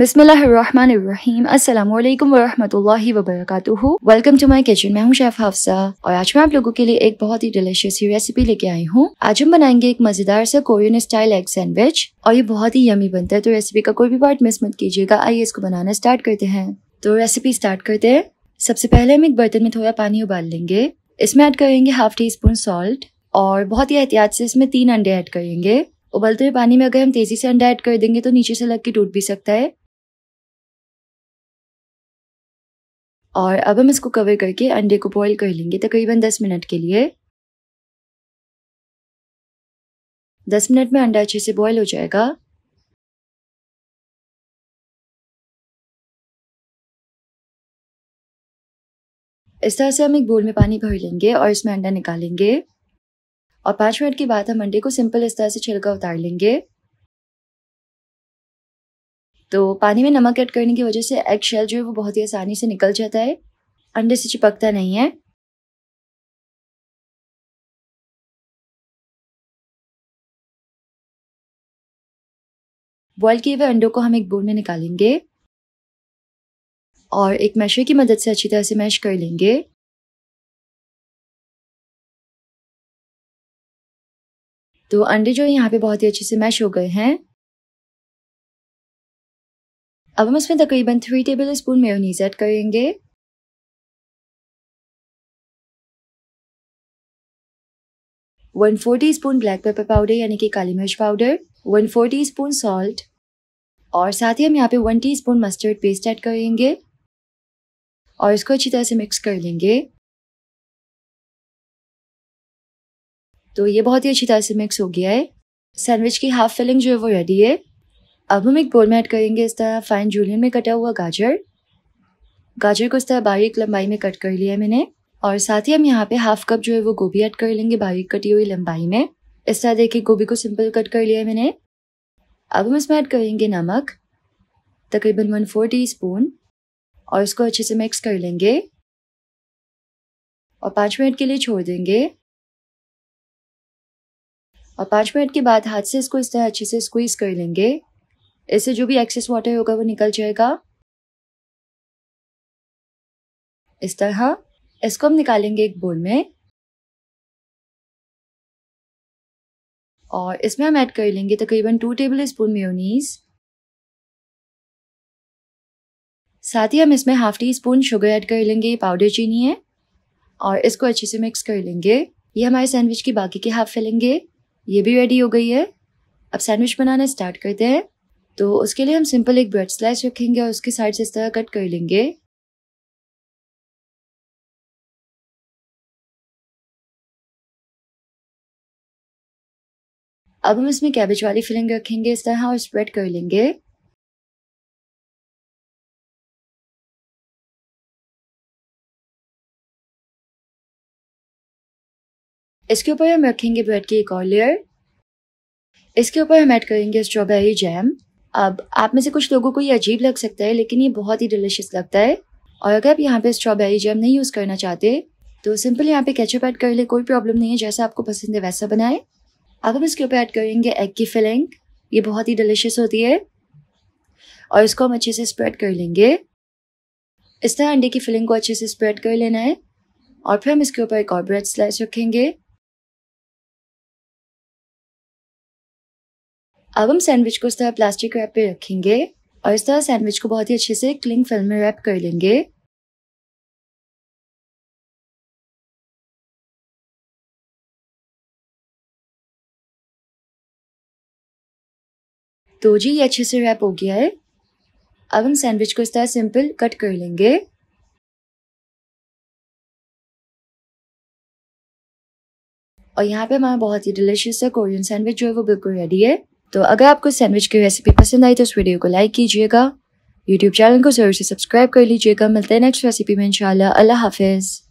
बिस्मिल्लाम अस्सलाम वालेकुम वरहमतुल्लाहि वबरकातुहु वेलकम टू माय किचन मैं हूं शेफ हाफसा और आज मैं आप लोगों के लिए एक बहुत ही डिलीशियस ही रेसिपी लेके आई हूं आज हम बनाएंगे एक मजेदार सा कोरियन स्टाइल एग सैंडविच और ये बहुत ही यमी बनता है तो रेसिपी का कोई भी पार्ट मिस मत कीजिएगा आइए इसको बनाना स्टार्ट करते हैं तो रेसिपी स्टार्ट करते हैं सबसे पहले हम एक बर्तन में थोड़ा पानी उबाल लेंगे इसमें ऐड करेंगे हाफ टी स्पून सॉल्ट और बहुत ही एहतियात से इसमें तीन अंडे ऐड करेंगे उबलते हुए पानी में अगर हम तेजी से अंडा ऐड कर देंगे तो नीचे से लग के टूट भी सकता है और अब हम इसको कवर करके अंडे को बॉईल कर लेंगे तकरीबन 10 मिनट के लिए 10 मिनट में अंडा अच्छे से बॉईल हो जाएगा इस तरह से हम एक बोल में पानी भर लेंगे और इसमें अंडा निकालेंगे और पाँच मिनट के बाद हम अंडे को सिंपल इस तरह से छिलका उतार लेंगे तो पानी में नमक ऐड करने की वजह से एग शेल जो है वो बहुत ही आसानी से निकल जाता है अंडे से चिपकता नहीं है बॉयल किए हुए अंडों को हम एक बोल में निकालेंगे और एक मैशर की मदद से अच्छी तरह से मैश कर लेंगे तो अंडे जो यहाँ पे बहुत ही अच्छे से मैश हो गए हैं अब हम इसमें तकरीबन three tablespoon mayonnaise add करेंगे one four teaspoon black pepper powder यानी कि काली मिर्च powder one four teaspoon salt और साथ ही हम यहाँ पे one teaspoon mustard paste add करेंगे और इसको अच्छी तरह से मिक्स कर लेंगे तो ये बहुत ही अच्छी तरह से मिक्स हो गया है सैंडविच की हाफ फिलिंग जो है वो रेडी है अब हम एक बोल में ऐड करेंगे इस तरह फाइन जूलियन में कटा हुआ गाजर गाजर को इस तरह बारीक लंबाई में कट कर लिया है मैंने और साथ ही हम यहाँ पे हाफ कप जो है वो गोभी ऐड कर लेंगे बारीक कटी हुई लंबाई में इस तरह देखिए गोभी को सिंपल कट कर लिया मैंने अब हम इसमें ऐड करेंगे नमक तकरीबन वन फोर टी स्पून और इसको अच्छे से मिक्स कर लेंगे और पाँच मिनट के लिए छोड़ देंगे और पाँच मिनट के बाद हाथ से इसको इस तरह अच्छे से स्क्वीज़ कर लेंगे इससे जो भी एक्सेस वाटर होगा वो निकल जाएगा इस तरह इसको हम निकालेंगे एक बोल में और इसमें हम ऐड कर लेंगे तकरीबन टू टेबल स्पून मेयोनीज साथ ही हम इसमें half teaspoon sugar add कर लेंगे ये पाउडर चीनी है और इसको अच्छे से मिक्स कर लेंगे ये हमारे सैंडविच की बाकी के हाफ फिलेंगे ये भी रेडी हो गई है अब सैंडविच बनाना स्टार्ट करते हैं तो उसके लिए हम सिंपल एक ब्रेड स्लाइस रखेंगे और उसके साइड से इस तरह कट कर लेंगे अब हम इसमें कैबेज वाली फिलिंग रखेंगे इस तरह और स्प्रेड कर लेंगे इसके ऊपर हम रखेंगे ब्रेड की एक और लेयर इसके ऊपर हम ऐड करेंगे स्ट्रॉबेरी जैम अब आप में से कुछ लोगों को ये अजीब लग सकता है लेकिन ये बहुत ही डिलिशियस लगता है और अगर आप यहाँ पे स्ट्रॉबेरी जैम नहीं यूज़ करना चाहते तो सिंपल यहाँ पे कैचअप ऐड कर ले कोई प्रॉब्लम नहीं है जैसा आपको पसंद है वैसा बनाए अब हम इसके ऊपर ऐड करेंगे एग की फिलिंग ये बहुत ही डिलिशियस होती है और इसको हम अच्छे से स्प्रेड कर लेंगे इस तरह अंडे की फिलिंग को अच्छे से स्प्रेड कर लेना है और फिर हम इसके ऊपर एक और ब्रेड स्लाइस रखेंगे अब हम सैंडविच को इस तरह प्लास्टिक रैप पे रखेंगे और इस तरह सैंडविच को बहुत ही अच्छे से क्लिंग फिल्म में रैप कर लेंगे तो जी ये अच्छे से रैप हो गया है अब हम सैंडविच को इस तरह सिंपल कट कर लेंगे और यहाँ पे हमारा बहुत ही डिलीशियस है कोरियन सैंडविच जो है वो बिल्कुल रेडी है तो अगर आपको सैंडविच की रेसिपी पसंद आई तो उस वीडियो को लाइक कीजिएगा यूट्यूब चैनल को ज़रूर से सब्सक्राइब कर लीजिएगा मिलते हैं नेक्स्ट रेसिपी में इंशाल्लाह अल्लाह हाफिज़